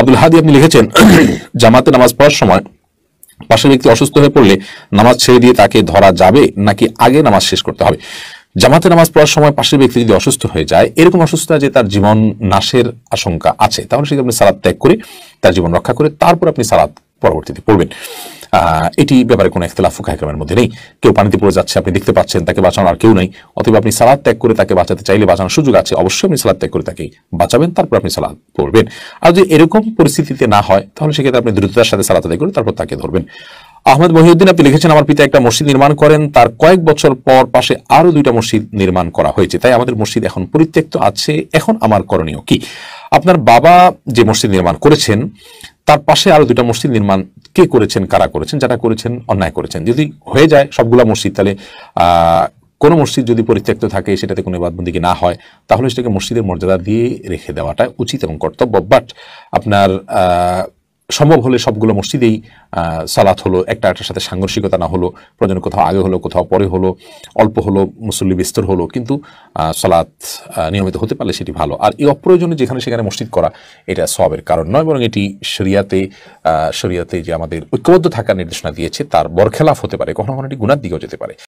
আব্দুল হাদি আপনি লিখেছেন জামাতে নামাজ পড়ার সময় পাশের ব্যক্তি অসুস্থ হয়ে পড়লে নামাজ ছেড়ে দিয়ে তাকে ধরা যাবে নাকি আগে নামাজ শেষ করতে হবে জামাতে নামাজ পড়ার সময় পাশের ব্যক্তি যদি অসুস্থ হয়ে যায় এরকম অসুস্থতা যে তার জীবন নাশের আশঙ্কা আছে তাহলে সেটা আপনি সালাদ ত্যাগ করে তার জীবন রক্ষা করে তারপর আপনি সালাদ পরবর্তীতে পড়বেন এটি ব্যাপারে কোনো একতলাফ ফুকাহিক্রমের মধ্যে নেই কেউ পানিতে পড়ে যাচ্ছে আপনি দেখতে পাচ্ছেন তাকে বাঁচানোর আর কেউ নেই অথবা আপনি সালাদ ত্যাগ করে তাকে বাঁচাতে চাইলে বাঁচানোর সুযোগ আছে অবশ্যই আপনি সালাদ ত্যাগ করে তাকে বাঁচাবেন তারপর আপনি সালাদ পড়বেন আর যদি এরকম পরিস্থিতিতে না হয় তাহলে সেক্ষেত্রে আপনি দ্রুততার সাথে সালাদ আদায় করে তারপর তাকে ধরবেন আহমদ মহিউদ্দিন আপনি লিখেছেন আমার পিতা একটা মসজিদ নির্মাণ করেন তার কয়েক বছর পর পাশে আরও দুইটা মসজিদ নির্মাণ করা হয়েছে তাই আমাদের মসজিদ এখন পরিত্যক্ত আছে এখন আমার করণীয় কি আপনার বাবা যে মসজিদ নির্মাণ করেছেন তার পাশে আরও দুটা মসজিদ নির্মাণ কে করেছেন কারা করেছেন যারা করেছেন অন্যায় করেছেন যদি হয়ে যায় সবগুলা মসজিদ তাহলে কোনো মসজিদ যদি পরিত্যক্ত থাকে সেটাতে কোনো বাদবন্দিকে না হয় তাহলে সেটাকে মসজিদের মর্যাদা দিয়ে রেখে দেওয়াটা উচিত এবং কর্তব্য বাট আপনার সম্ভব হলে সবগুলো মসজিদেই সালাত হলো একটা একটার সাথে সাংঘর্ষিকতা না হলো প্রয়োজন কোথাও আগে হলো কোথাও পরে হলো অল্প হলো মুসল্লি বিস্তর হলো কিন্তু সালাত নিয়মিত হতে পারলে সেটি ভালো আর এই অপ্রয়োজনে যেখানে সেখানে মসজিদ করা এটা সবের কারণ নয় বরং এটি শরিয়াতে শরিয়াতে যে আমাদের ঐক্যবদ্ধ থাকার নির্দেশনা দিয়েছে তার বরখেলাফ হতে পারে কখনো কখনো এটি গুণার দিকেও যেতে পারে